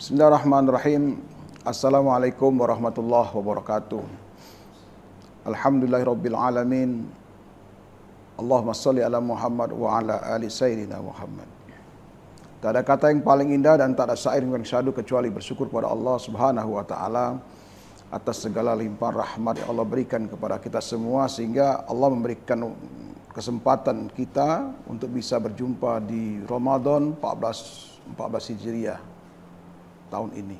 Bismillahirrahmanirrahim. Assalamualaikum warahmatullahi wabarakatuh. Alhamdulillahirabbil alamin. Allahumma salli ala Muhammad wa ala ali sayyidina Muhammad. Tak ada kata yang paling indah dan tak ada syair yang syadu kecuali bersyukur kepada Allah Subhanahu wa taala atas segala limpahan rahmat yang Allah berikan kepada kita semua sehingga Allah memberikan kesempatan kita untuk bisa berjumpa di Ramadan 14 14 Hijriah tahun ini.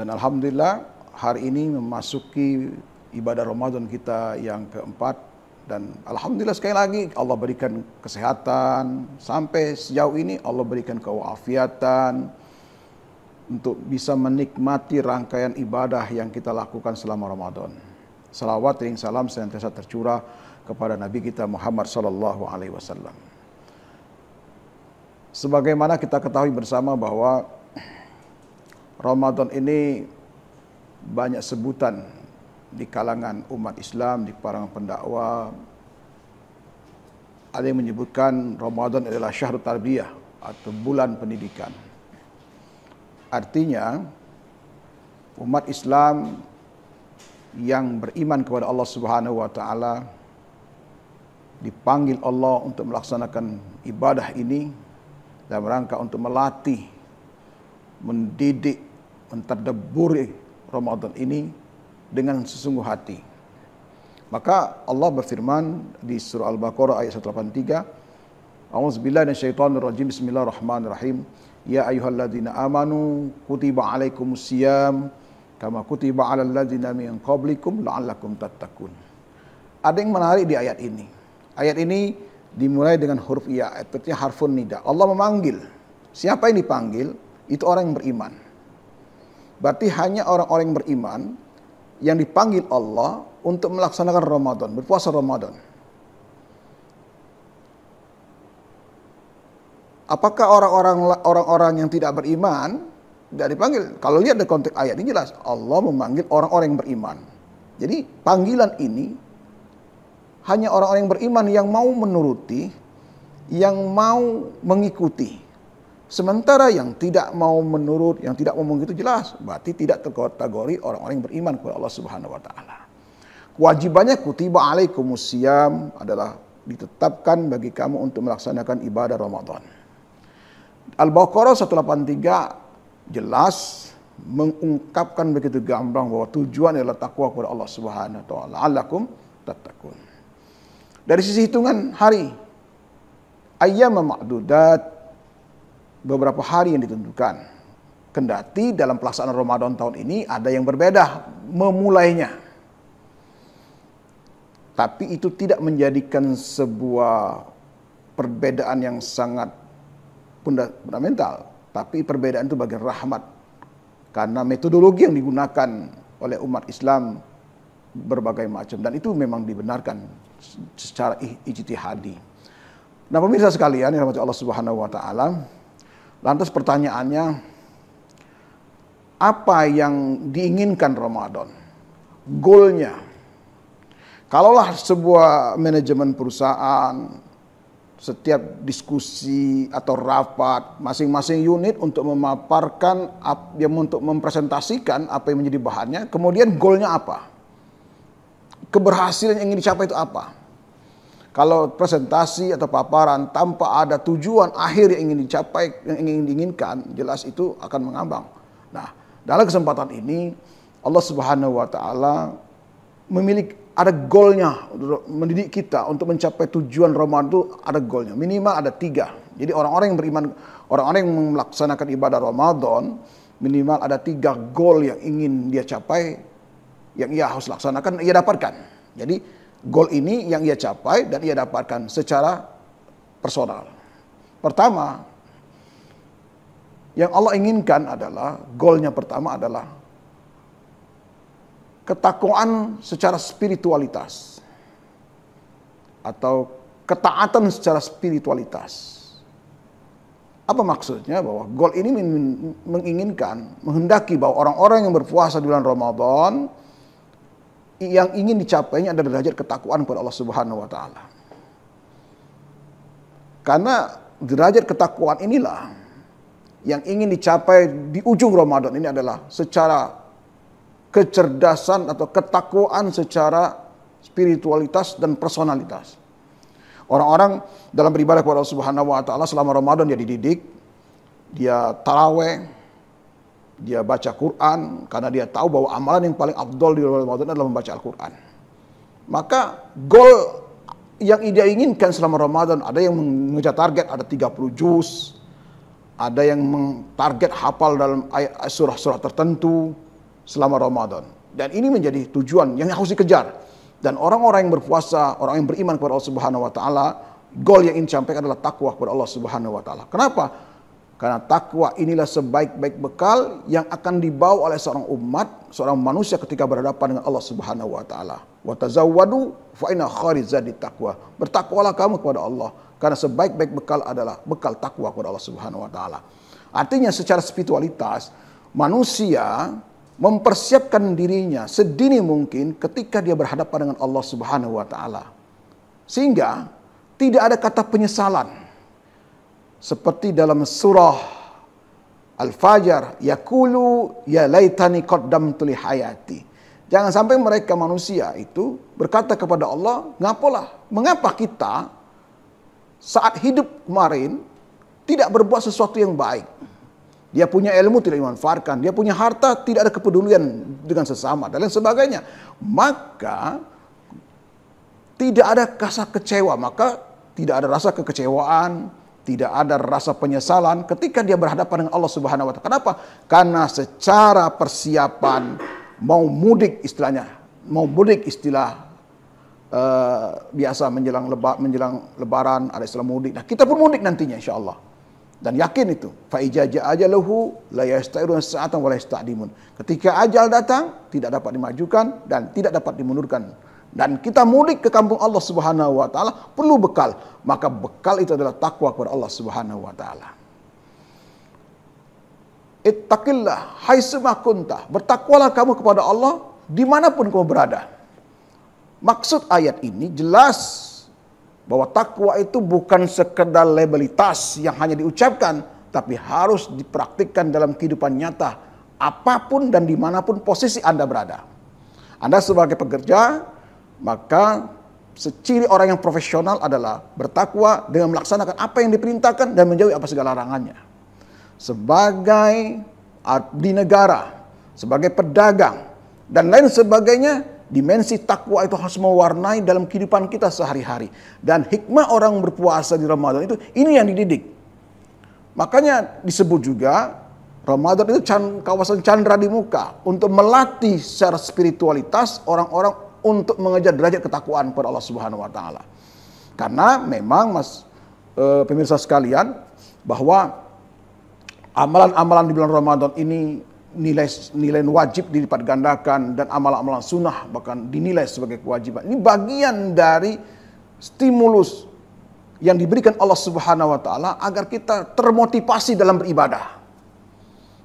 Dan Alhamdulillah hari ini memasuki ibadah Ramadan kita yang keempat. Dan Alhamdulillah sekali lagi Allah berikan kesehatan. Sampai sejauh ini Allah berikan kewaafiatan. Untuk bisa menikmati rangkaian ibadah yang kita lakukan selama Ramadan. Salawat dan salam senantiasa tercurah kepada Nabi kita Muhammad Sallallahu Alaihi Wasallam. Sebagaimana kita ketahui bersama bahwa Ramadan ini banyak sebutan di kalangan umat Islam, di kalangan pendakwah. Ada yang menyebutkan Ramadan adalah syahrul tarbiyah atau bulan pendidikan. Artinya umat Islam yang beriman kepada Allah Subhanahu wa taala dipanggil Allah untuk melaksanakan ibadah ini dalam rangka untuk melatih mendidik mentadaburi Ramadan ini dengan sesungguh hati. Maka Allah berfirman di surah Al-Baqarah ayat 183, A'udzubillahi minasyaitonir rajim. Bismillahirrahmanirrahim. Ya ayyuhalladzina amanu kutiba alaikumusiyam kama kutiba alal ladzina min qablikum la'allakum tattaqun. Ada yang menarik di ayat ini. Ayat ini dimulai dengan huruf ya, artinya harfun nida. Allah memanggil. Siapa yang dipanggil? Itu orang yang beriman. Berarti hanya orang-orang yang beriman yang dipanggil Allah untuk melaksanakan Ramadan, berpuasa Ramadan. Apakah orang-orang orang-orang yang tidak beriman tidak dipanggil? Kalau lihat dari konteks ayat ini jelas Allah memanggil orang-orang yang beriman. Jadi panggilan ini hanya orang-orang yang beriman yang mau menuruti, yang mau mengikuti. Sementara yang tidak mau menurut, yang tidak ngomong itu jelas, berarti tidak terkategori orang-orang yang beriman kepada Allah Subhanahu wa taala. Kewajibannya kutiba alaikumus siyam adalah ditetapkan bagi kamu untuk melaksanakan ibadah Ramadan. Al-Baqarah 183 jelas mengungkapkan begitu gamblang bahwa tujuan adalah takwa kepada Allah Subhanahu wa taala. Alakum tattaqun. Dari sisi hitungan hari, ayyama ma'dudat beberapa hari yang ditentukan. Kendati dalam pelaksanaan Ramadan tahun ini ada yang berbeda memulainya. Tapi itu tidak menjadikan sebuah perbedaan yang sangat fundamental. Tapi perbedaan itu bagian rahmat. Karena metodologi yang digunakan oleh umat Islam berbagai macam. Dan itu memang dibenarkan secara ijtihadi. Nah pemirsa sekalian yang Allah subhanahu wa ta'ala Lantas pertanyaannya, apa yang diinginkan Ramadan? Goalnya. Kalaulah sebuah manajemen perusahaan, setiap diskusi atau rapat masing-masing unit untuk memaparkan yang untuk mempresentasikan apa yang menjadi bahannya kemudian goalnya apa keberhasilan yang ingin dicapai itu apa kalau presentasi atau paparan tanpa ada tujuan akhir yang ingin dicapai, yang ingin diinginkan, jelas itu akan mengambang. Nah, dalam kesempatan ini Allah Subhanahu wa taala memiliki ada golnya mendidik kita untuk mencapai tujuan Ramadan itu ada golnya. Minimal ada tiga. Jadi orang-orang yang beriman, orang-orang yang melaksanakan ibadah Ramadan, minimal ada tiga gol yang ingin dia capai, yang ia harus laksanakan, ia dapatkan. Jadi Goal ini yang ia capai dan ia dapatkan secara personal. Pertama, yang Allah inginkan adalah, goalnya pertama adalah ketakwaan secara spiritualitas atau ketaatan secara spiritualitas. Apa maksudnya bahwa goal ini menginginkan, menghendaki bahwa orang-orang yang berpuasa di bulan Ramadan yang ingin dicapainya adalah derajat ketakwaan kepada Allah Subhanahu wa taala. Karena derajat ketakwaan inilah yang ingin dicapai di ujung Ramadan ini adalah secara kecerdasan atau ketakwaan secara spiritualitas dan personalitas. Orang-orang dalam beribadah kepada Allah Subhanahu wa taala selama Ramadan dia dididik, dia taraweh, dia baca Quran karena dia tahu bahwa amalan yang paling abdol di bulan Ramadan adalah membaca Al-Quran. Maka goal yang dia inginkan selama Ramadan ada yang mengejar target ada 30 juz, ada yang target hafal dalam surah-surah tertentu selama Ramadan. Dan ini menjadi tujuan yang harus dikejar. Dan orang-orang yang berpuasa, orang yang beriman kepada Allah Subhanahu wa taala, goal yang ingin disampaikan adalah takwa kepada Allah Subhanahu wa taala. Kenapa? Karena takwa inilah sebaik-baik bekal yang akan dibawa oleh seorang umat, seorang manusia ketika berhadapan dengan Allah Subhanahu wa taala. Wa tazawwadu fa inna taqwa. Bertakwalah kamu kepada Allah karena sebaik-baik bekal adalah bekal takwa kepada Allah Subhanahu wa taala. Artinya secara spiritualitas manusia mempersiapkan dirinya sedini mungkin ketika dia berhadapan dengan Allah Subhanahu wa taala. Sehingga tidak ada kata penyesalan seperti dalam surah Al-Fajr yakulu ya laitani qaddamtu li hayati. Jangan sampai mereka manusia itu berkata kepada Allah, ngapalah, mengapa kita saat hidup kemarin tidak berbuat sesuatu yang baik. Dia punya ilmu tidak dimanfaatkan, dia punya harta tidak ada kepedulian dengan sesama dan lain sebagainya. Maka tidak ada rasa kecewa, maka tidak ada rasa kekecewaan, tidak ada rasa penyesalan ketika dia berhadapan dengan Allah Subhanahu wa taala. Kenapa? Karena secara persiapan mau mudik istilahnya, mau mudik istilah uh, biasa menjelang lebar, menjelang lebaran ada istilah mudik. Nah, kita pun mudik nantinya Insya Allah. Dan yakin itu. Fa ijaja ajaluhu la sa'atan Ketika ajal datang tidak dapat dimajukan dan tidak dapat dimundurkan dan kita mudik ke kampung Allah Subhanahu wa taala perlu bekal. Maka bekal itu adalah takwa kepada Allah Subhanahu wa taala. Ittaqillah haitsuma kunta. Bertakwalah kamu kepada Allah dimanapun kamu berada. Maksud ayat ini jelas bahwa takwa itu bukan sekedar labelitas yang hanya diucapkan, tapi harus dipraktikkan dalam kehidupan nyata apapun dan dimanapun posisi Anda berada. Anda sebagai pekerja, maka seciri orang yang profesional adalah bertakwa dengan melaksanakan apa yang diperintahkan dan menjauhi apa segala larangannya. Sebagai abdi negara, sebagai pedagang, dan lain sebagainya, dimensi takwa itu harus mewarnai dalam kehidupan kita sehari-hari. Dan hikmah orang berpuasa di Ramadan itu, ini yang dididik. Makanya disebut juga Ramadan itu kawasan candra di muka untuk melatih secara spiritualitas orang-orang untuk mengejar derajat ketakwaan kepada Allah Subhanahu wa taala. Karena memang Mas e, pemirsa sekalian bahwa amalan-amalan di bulan Ramadan ini nilai nilai wajib dilipat gandakan dan amalan-amalan sunnah bahkan dinilai sebagai kewajiban. Ini bagian dari stimulus yang diberikan Allah Subhanahu wa taala agar kita termotivasi dalam beribadah.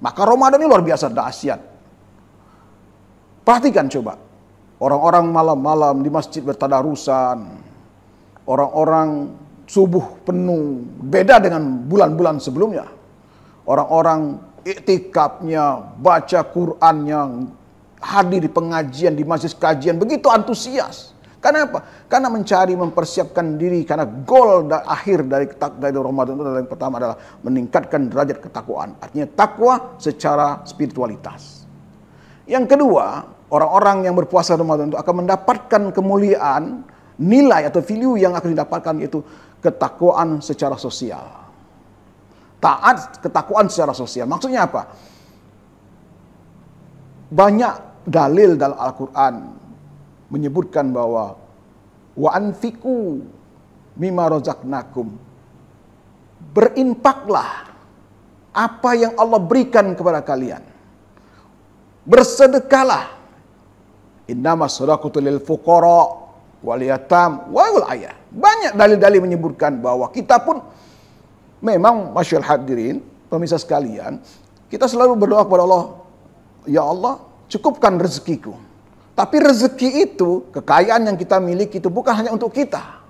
Maka Ramadan ini luar biasa dahsyat. Perhatikan coba, Orang-orang malam-malam di masjid bertadarusan. Orang-orang subuh penuh. Beda dengan bulan-bulan sebelumnya. Orang-orang iktikafnya, baca Qur'annya, hadir di pengajian, di masjid kajian. Begitu antusias. Karena apa? Karena mencari mempersiapkan diri karena goal da akhir dari dari Ramadan itu yang pertama adalah meningkatkan derajat ketakwaan. Artinya takwa secara spiritualitas. Yang kedua, orang-orang yang berpuasa Ramadan itu akan mendapatkan kemuliaan, nilai atau value yang akan didapatkan yaitu ketakwaan secara sosial. Taat ketakwaan secara sosial. Maksudnya apa? Banyak dalil dalam Al-Qur'an menyebutkan bahwa wa anfiku mimma razaqnakum. Berinfaklah apa yang Allah berikan kepada kalian. Bersedekahlah Innama sadaqatu lil fuqara wal yatam wal ayah. Banyak dalil-dalil menyebutkan bahwa kita pun memang masyal hadirin, pemirsa sekalian, kita selalu berdoa kepada Allah, ya Allah, cukupkan rezekiku. Tapi rezeki itu, kekayaan yang kita miliki itu bukan hanya untuk kita.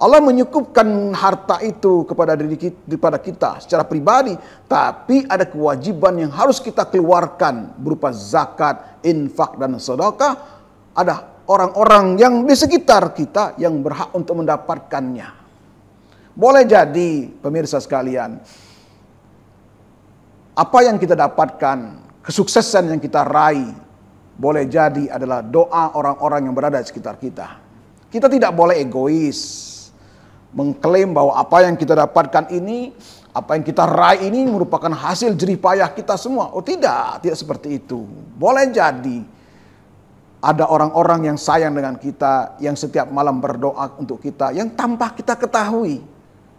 Allah menyukupkan harta itu kepada diri kita, kita secara pribadi, tapi ada kewajiban yang harus kita keluarkan berupa zakat, infak dan sedekah. Ada orang-orang yang di sekitar kita yang berhak untuk mendapatkannya. Boleh jadi pemirsa sekalian, apa yang kita dapatkan, kesuksesan yang kita raih, boleh jadi adalah doa orang-orang yang berada di sekitar kita. Kita tidak boleh egois mengklaim bahwa apa yang kita dapatkan ini, apa yang kita raih ini merupakan hasil jerih payah kita semua. Oh tidak, tidak seperti itu. Boleh jadi ada orang-orang yang sayang dengan kita, yang setiap malam berdoa untuk kita, yang tanpa kita ketahui.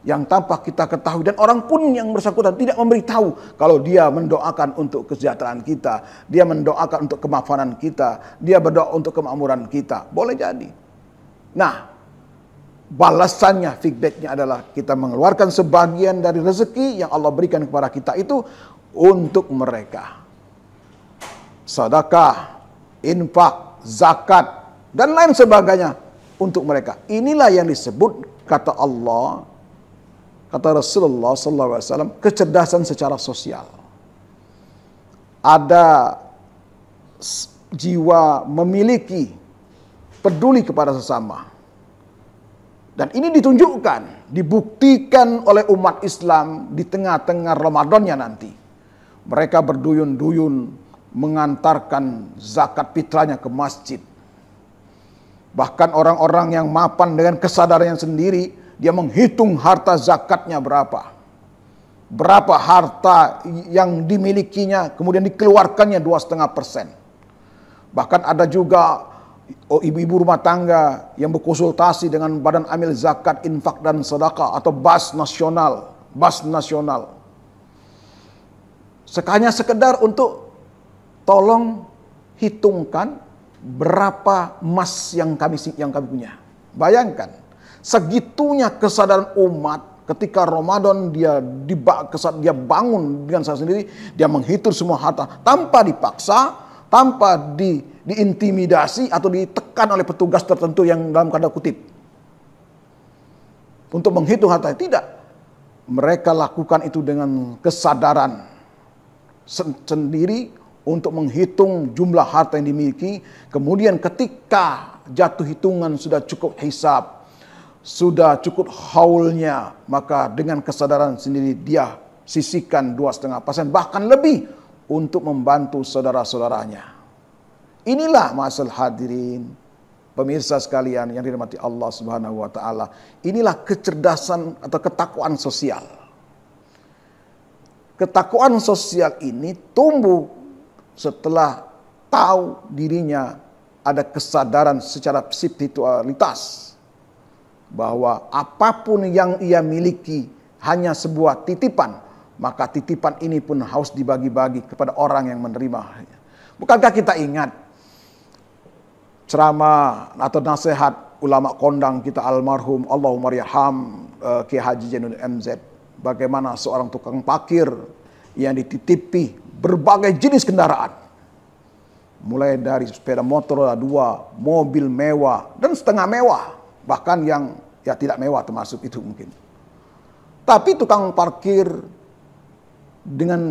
Yang tanpa kita ketahui dan orang pun yang bersangkutan tidak memberitahu kalau dia mendoakan untuk kesejahteraan kita, dia mendoakan untuk kemafanan kita, dia berdoa untuk kemakmuran kita. Boleh jadi. Nah, balasannya, feedbacknya adalah kita mengeluarkan sebagian dari rezeki yang Allah berikan kepada kita itu untuk mereka. Sadakah, infak, zakat, dan lain sebagainya untuk mereka. Inilah yang disebut kata Allah, kata Rasulullah SAW, kecerdasan secara sosial. Ada jiwa memiliki peduli kepada sesama dan ini ditunjukkan, dibuktikan oleh umat Islam di tengah-tengah Ramadannya nanti. Mereka berduyun-duyun mengantarkan zakat fitrahnya ke masjid. Bahkan orang-orang yang mapan dengan kesadaran sendiri, dia menghitung harta zakatnya berapa. Berapa harta yang dimilikinya, kemudian dikeluarkannya 2,5 persen. Bahkan ada juga Oh, ibu-ibu rumah tangga yang berkonsultasi dengan badan amil zakat, infak dan sedekah atau BAS nasional, BAS nasional. Sekanya sekedar untuk tolong hitungkan berapa emas yang kami yang kami punya. Bayangkan segitunya kesadaran umat ketika Ramadan dia dibak dia bangun dengan saya sendiri, dia menghitung semua harta tanpa dipaksa, tanpa di, diintimidasi atau ditekan oleh petugas tertentu yang dalam kata kutip untuk menghitung harta tidak mereka lakukan itu dengan kesadaran sendiri untuk menghitung jumlah harta yang dimiliki. Kemudian ketika jatuh hitungan sudah cukup hisap, sudah cukup haulnya, maka dengan kesadaran sendiri dia sisihkan dua setengah persen bahkan lebih untuk membantu saudara-saudaranya. Inilah masal hadirin, pemirsa sekalian yang dirahmati Allah Subhanahu wa taala. Inilah kecerdasan atau ketakuan sosial. Ketakuan sosial ini tumbuh setelah tahu dirinya ada kesadaran secara spiritualitas bahwa apapun yang ia miliki hanya sebuah titipan maka titipan ini pun harus dibagi-bagi kepada orang yang menerima. Bukankah kita ingat ceramah atau nasihat ulama kondang kita almarhum Allahumma yarham eh, Ki Haji Jainul MZ bagaimana seorang tukang parkir yang dititipi berbagai jenis kendaraan mulai dari sepeda motor dua, mobil mewah dan setengah mewah, bahkan yang ya tidak mewah termasuk itu mungkin. Tapi tukang parkir dengan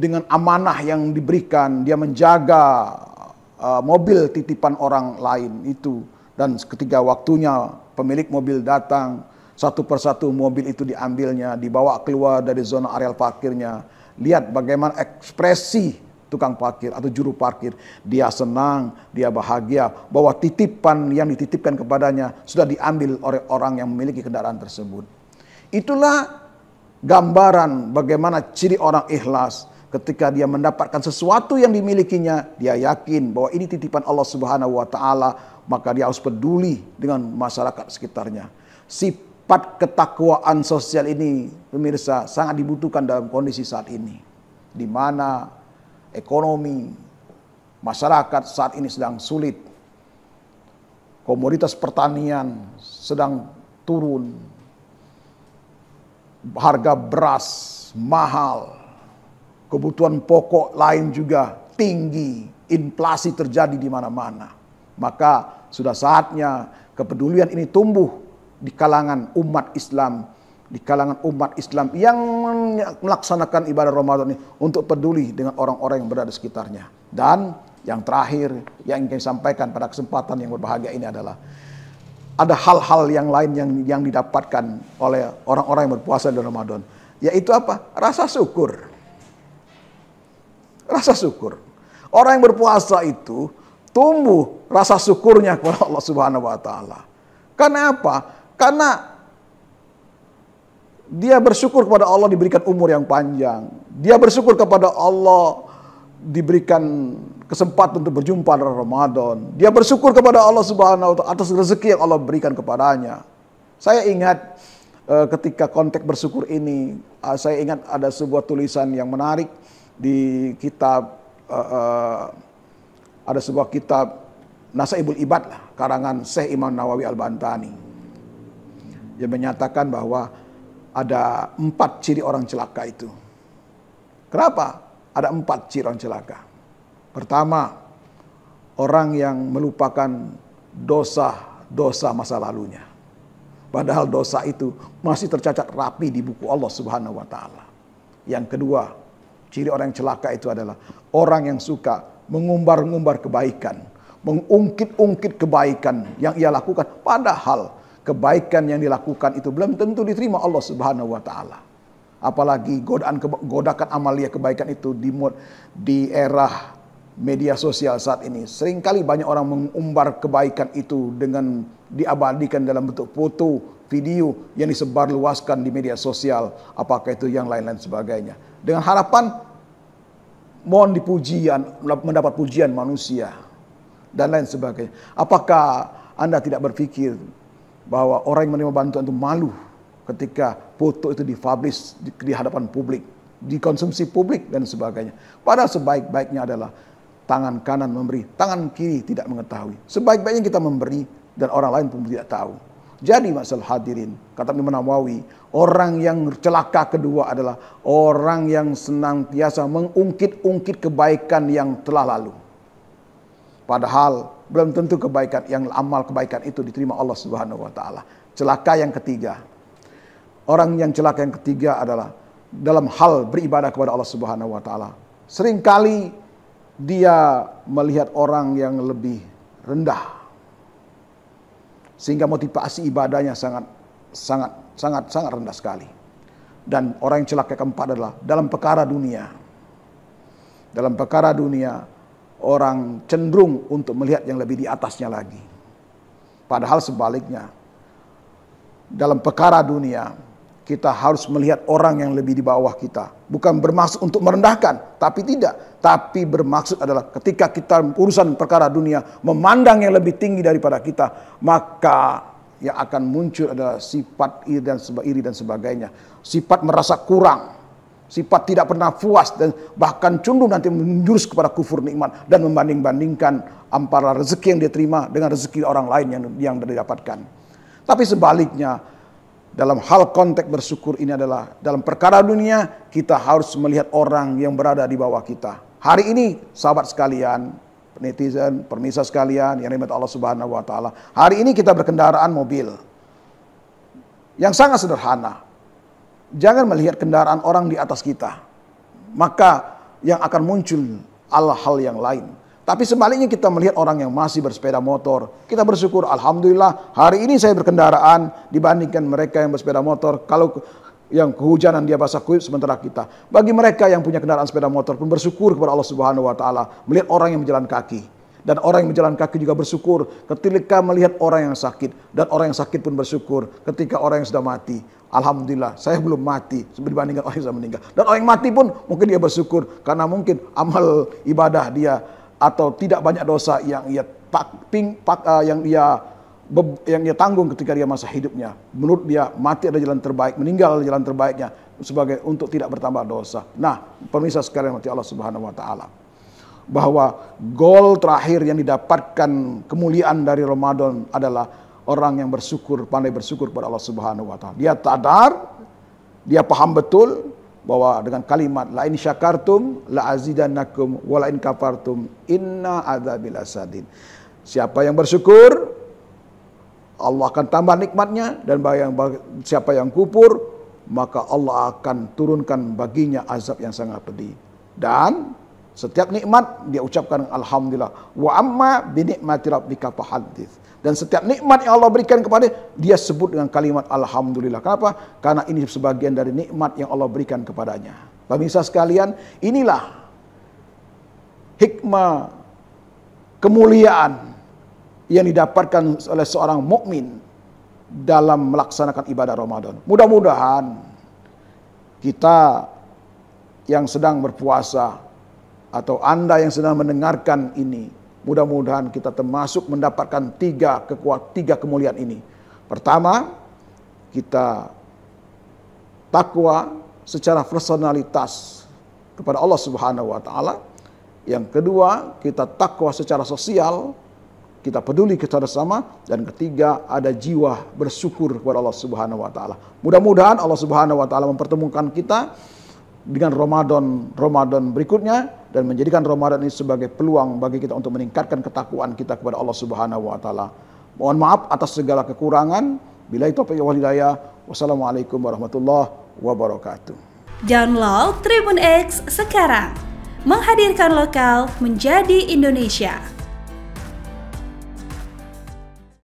dengan amanah yang diberikan dia menjaga uh, mobil titipan orang lain itu dan ketika waktunya pemilik mobil datang satu persatu mobil itu diambilnya dibawa keluar dari zona areal parkirnya lihat bagaimana ekspresi tukang parkir atau juru parkir dia senang dia bahagia bahwa titipan yang dititipkan kepadanya sudah diambil oleh orang yang memiliki kendaraan tersebut itulah gambaran bagaimana ciri orang ikhlas ketika dia mendapatkan sesuatu yang dimilikinya, dia yakin bahwa ini titipan Allah Subhanahu wa taala, maka dia harus peduli dengan masyarakat sekitarnya. Sifat ketakwaan sosial ini pemirsa sangat dibutuhkan dalam kondisi saat ini di mana ekonomi masyarakat saat ini sedang sulit. Komoditas pertanian sedang turun, harga beras mahal, kebutuhan pokok lain juga tinggi, inflasi terjadi di mana-mana. Maka sudah saatnya kepedulian ini tumbuh di kalangan umat Islam, di kalangan umat Islam yang melaksanakan ibadah Ramadan ini untuk peduli dengan orang-orang yang berada di sekitarnya. Dan yang terakhir yang ingin saya sampaikan pada kesempatan yang berbahagia ini adalah ada hal-hal yang lain yang yang didapatkan oleh orang-orang yang berpuasa di Ramadan. Yaitu apa? Rasa syukur. Rasa syukur. Orang yang berpuasa itu tumbuh rasa syukurnya kepada Allah Subhanahu wa taala. Karena apa? Karena dia bersyukur kepada Allah diberikan umur yang panjang. Dia bersyukur kepada Allah diberikan kesempatan untuk berjumpa dalam Ramadan. Dia bersyukur kepada Allah Subhanahu wa taala atas rezeki yang Allah berikan kepadanya. Saya ingat eh, ketika konteks bersyukur ini, eh, saya ingat ada sebuah tulisan yang menarik di kitab eh, ada sebuah kitab Nasaibul Ibad lah, karangan Syekh Imam Nawawi Al-Bantani. Yang menyatakan bahwa ada empat ciri orang celaka itu. Kenapa? Ada empat ciri orang celaka. Pertama, orang yang melupakan dosa-dosa masa lalunya. Padahal dosa itu masih tercatat rapi di buku Allah Subhanahu wa taala. Yang kedua, ciri orang yang celaka itu adalah orang yang suka mengumbar-ngumbar kebaikan, mengungkit-ungkit kebaikan yang ia lakukan padahal kebaikan yang dilakukan itu belum tentu diterima Allah Subhanahu wa taala apalagi godaan godakan amalia kebaikan itu di di era media sosial saat ini. Seringkali banyak orang mengumbar kebaikan itu dengan diabadikan dalam bentuk foto, video yang disebarluaskan di media sosial, apakah itu yang lain-lain sebagainya. Dengan harapan mohon dipujian, mendapat pujian manusia dan lain sebagainya. Apakah Anda tidak berpikir bahwa orang yang menerima bantuan itu malu ketika foto itu difabris di, di hadapan publik, dikonsumsi publik dan sebagainya. Padahal sebaik-baiknya adalah tangan kanan memberi, tangan kiri tidak mengetahui. Sebaik-baiknya kita memberi dan orang lain pun tidak tahu. Jadi masalah hadirin, kata Imam Nawawi, orang yang celaka kedua adalah orang yang senantiasa mengungkit-ungkit kebaikan yang telah lalu. Padahal belum tentu kebaikan yang amal kebaikan itu diterima Allah Subhanahu wa taala. Celaka yang ketiga. Orang yang celaka yang ketiga adalah dalam hal beribadah kepada Allah Subhanahu wa taala. Seringkali dia melihat orang yang lebih rendah. Sehingga motivasi ibadahnya sangat sangat sangat sangat rendah sekali. Dan orang yang celaka keempat adalah dalam perkara dunia. Dalam perkara dunia orang cenderung untuk melihat yang lebih di atasnya lagi. Padahal sebaliknya dalam perkara dunia kita harus melihat orang yang lebih di bawah kita. Bukan bermaksud untuk merendahkan, tapi tidak. Tapi bermaksud adalah ketika kita urusan perkara dunia, memandang yang lebih tinggi daripada kita, maka yang akan muncul adalah sifat iri dan, iri dan sebagainya. Sifat merasa kurang, sifat tidak pernah puas dan bahkan cundung nanti menjurus kepada kufur nikmat dan membanding-bandingkan antara rezeki yang dia terima dengan rezeki orang lain yang yang didapatkan. Tapi sebaliknya, dalam hal konteks bersyukur ini adalah dalam perkara dunia kita harus melihat orang yang berada di bawah kita. Hari ini sahabat sekalian, netizen, permisa sekalian yang dimat Allah Subhanahu wa taala. Hari ini kita berkendaraan mobil. Yang sangat sederhana. Jangan melihat kendaraan orang di atas kita. Maka yang akan muncul hal-hal yang lain. Tapi sebaliknya kita melihat orang yang masih bersepeda motor. Kita bersyukur, Alhamdulillah hari ini saya berkendaraan dibandingkan mereka yang bersepeda motor. Kalau yang kehujanan dia basah kuyup sementara kita. Bagi mereka yang punya kendaraan sepeda motor pun bersyukur kepada Allah Subhanahu wa taala melihat orang yang berjalan kaki dan orang yang berjalan kaki juga bersyukur ketika melihat orang yang sakit dan orang yang sakit pun bersyukur ketika orang yang sudah mati Alhamdulillah saya belum mati dibandingkan orang yang sudah meninggal dan orang yang mati pun mungkin dia bersyukur karena mungkin amal ibadah dia atau tidak banyak dosa yang ia ping, pak, uh, ah, yang ia yang ia tanggung ketika dia masa hidupnya. Menurut dia mati ada jalan terbaik, meninggal ada jalan terbaiknya sebagai untuk tidak bertambah dosa. Nah, pemirsa sekalian mati Allah Subhanahu wa taala. Bahwa gol terakhir yang didapatkan kemuliaan dari Ramadan adalah orang yang bersyukur, pandai bersyukur kepada Allah Subhanahu wa taala. Dia sadar, dia paham betul bahwa dengan kalimat la in syakartum la azidannakum wa la in kafartum inna adzabil asadin. Siapa yang bersyukur Allah akan tambah nikmatnya dan yang, siapa yang kupur maka Allah akan turunkan baginya azab yang sangat pedih. Dan setiap nikmat dia ucapkan alhamdulillah. Wa amma bi nikmati rabbika fahaddits. Dan setiap nikmat yang Allah berikan kepada dia sebut dengan kalimat alhamdulillah. Kenapa? Karena ini sebagian dari nikmat yang Allah berikan kepadanya. Pemirsa sekalian, inilah hikmah kemuliaan yang didapatkan oleh seorang mukmin dalam melaksanakan ibadah Ramadan. Mudah-mudahan kita yang sedang berpuasa atau Anda yang sedang mendengarkan ini, mudah-mudahan kita termasuk mendapatkan tiga kekuat tiga kemuliaan ini. Pertama, kita takwa secara personalitas kepada Allah Subhanahu wa taala. Yang kedua, kita takwa secara sosial, kita peduli kepada sama dan ketiga ada jiwa bersyukur kepada Allah Subhanahu wa taala. Mudah-mudahan Allah Subhanahu wa taala mempertemukan kita dengan Ramadan Ramadan berikutnya dan menjadikan Ramadan ini sebagai peluang bagi kita untuk meningkatkan ketakwaan kita kepada Allah Subhanahu wa taala. Mohon maaf atas segala kekurangan. Bila itu wa hidayah. Wassalamualaikum warahmatullahi wabarakatuh. Download Tribun X sekarang. Menghadirkan lokal menjadi Indonesia.